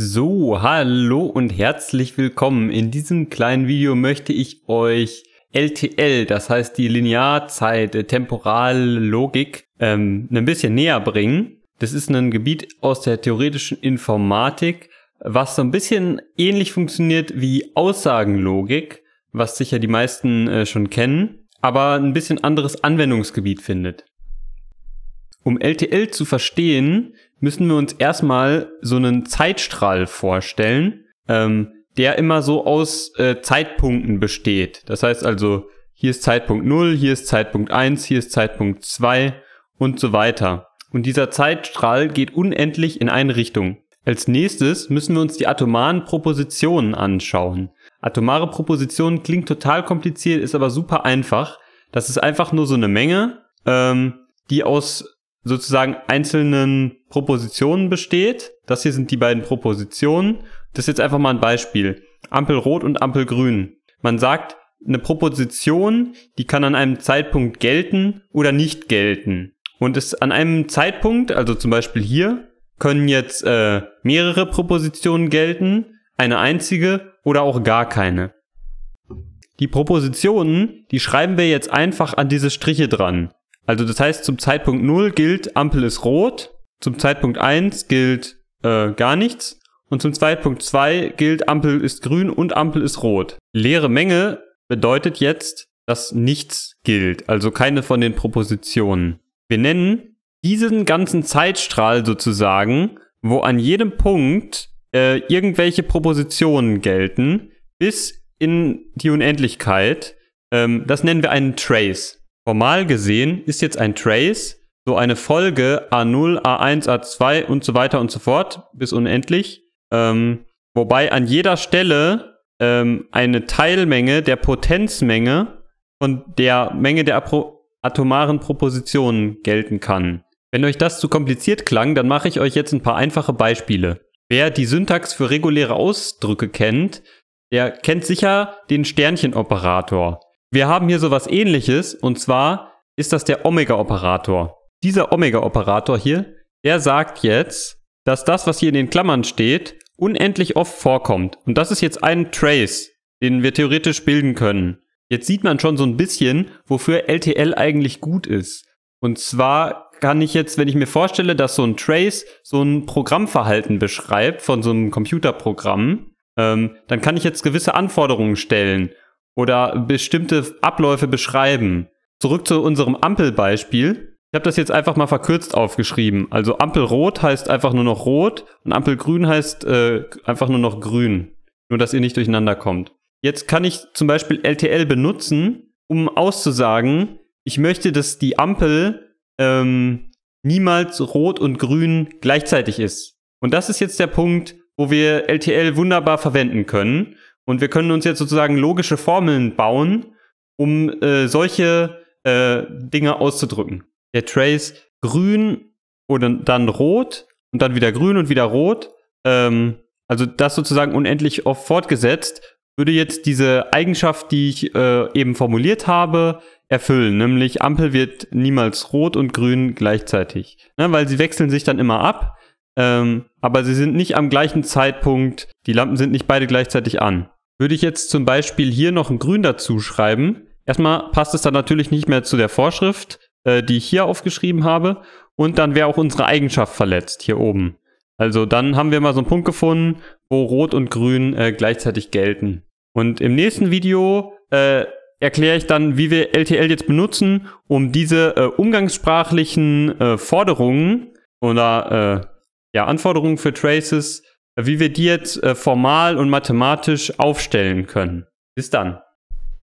So, hallo und herzlich willkommen. In diesem kleinen Video möchte ich euch LTL, das heißt die Linearzeit, äh, Temporallogik, ähm, ein bisschen näher bringen. Das ist ein Gebiet aus der theoretischen Informatik, was so ein bisschen ähnlich funktioniert wie Aussagenlogik, was sicher die meisten äh, schon kennen, aber ein bisschen anderes Anwendungsgebiet findet. Um LTL zu verstehen, müssen wir uns erstmal so einen Zeitstrahl vorstellen, ähm, der immer so aus äh, Zeitpunkten besteht. Das heißt also, hier ist Zeitpunkt 0, hier ist Zeitpunkt 1, hier ist Zeitpunkt 2 und so weiter. Und dieser Zeitstrahl geht unendlich in eine Richtung. Als nächstes müssen wir uns die atomaren Propositionen anschauen. Atomare Propositionen klingt total kompliziert, ist aber super einfach. Das ist einfach nur so eine Menge, ähm, die aus sozusagen einzelnen Propositionen besteht. Das hier sind die beiden Propositionen. Das ist jetzt einfach mal ein Beispiel. Ampel rot und Ampel grün. Man sagt, eine Proposition, die kann an einem Zeitpunkt gelten oder nicht gelten. Und es an einem Zeitpunkt, also zum Beispiel hier, können jetzt äh, mehrere Propositionen gelten, eine einzige oder auch gar keine. Die Propositionen, die schreiben wir jetzt einfach an diese Striche dran. Also das heißt, zum Zeitpunkt 0 gilt, Ampel ist rot zum Zeitpunkt 1 gilt äh, gar nichts und zum Zeitpunkt 2 gilt Ampel ist grün und Ampel ist rot. Leere Menge bedeutet jetzt, dass nichts gilt, also keine von den Propositionen. Wir nennen diesen ganzen Zeitstrahl sozusagen, wo an jedem Punkt äh, irgendwelche Propositionen gelten, bis in die Unendlichkeit. Ähm, das nennen wir einen Trace. Formal gesehen ist jetzt ein Trace so eine Folge A0, A1, A2 und so weiter und so fort bis unendlich. Ähm, wobei an jeder Stelle ähm, eine Teilmenge der Potenzmenge von der Menge der Apro atomaren Propositionen gelten kann. Wenn euch das zu kompliziert klang, dann mache ich euch jetzt ein paar einfache Beispiele. Wer die Syntax für reguläre Ausdrücke kennt, der kennt sicher den Sternchen-Operator. Wir haben hier sowas ähnliches und zwar ist das der Omega-Operator dieser Omega-Operator hier, der sagt jetzt, dass das, was hier in den Klammern steht, unendlich oft vorkommt. Und das ist jetzt ein Trace, den wir theoretisch bilden können. Jetzt sieht man schon so ein bisschen, wofür LTL eigentlich gut ist. Und zwar kann ich jetzt, wenn ich mir vorstelle, dass so ein Trace so ein Programmverhalten beschreibt von so einem Computerprogramm, ähm, dann kann ich jetzt gewisse Anforderungen stellen oder bestimmte Abläufe beschreiben. Zurück zu unserem Ampelbeispiel. Ich habe das jetzt einfach mal verkürzt aufgeschrieben. Also Ampelrot heißt einfach nur noch rot und Ampelgrün heißt äh, einfach nur noch grün. Nur, dass ihr nicht durcheinander kommt. Jetzt kann ich zum Beispiel LTL benutzen, um auszusagen, ich möchte, dass die Ampel ähm, niemals rot und grün gleichzeitig ist. Und das ist jetzt der Punkt, wo wir LTL wunderbar verwenden können. Und wir können uns jetzt sozusagen logische Formeln bauen, um äh, solche äh, Dinge auszudrücken der Trace grün und dann rot und dann wieder grün und wieder rot. Ähm, also das sozusagen unendlich oft fortgesetzt, würde jetzt diese Eigenschaft, die ich äh, eben formuliert habe, erfüllen. Nämlich Ampel wird niemals rot und grün gleichzeitig. Ne, weil sie wechseln sich dann immer ab, ähm, aber sie sind nicht am gleichen Zeitpunkt, die Lampen sind nicht beide gleichzeitig an. Würde ich jetzt zum Beispiel hier noch ein Grün dazu schreiben, erstmal passt es dann natürlich nicht mehr zu der Vorschrift, äh, die ich hier aufgeschrieben habe. Und dann wäre auch unsere Eigenschaft verletzt hier oben. Also dann haben wir mal so einen Punkt gefunden, wo Rot und Grün äh, gleichzeitig gelten. Und im nächsten Video äh, erkläre ich dann, wie wir LTL jetzt benutzen, um diese äh, umgangssprachlichen äh, Forderungen oder äh, ja, Anforderungen für Traces, äh, wie wir die jetzt äh, formal und mathematisch aufstellen können. Bis dann.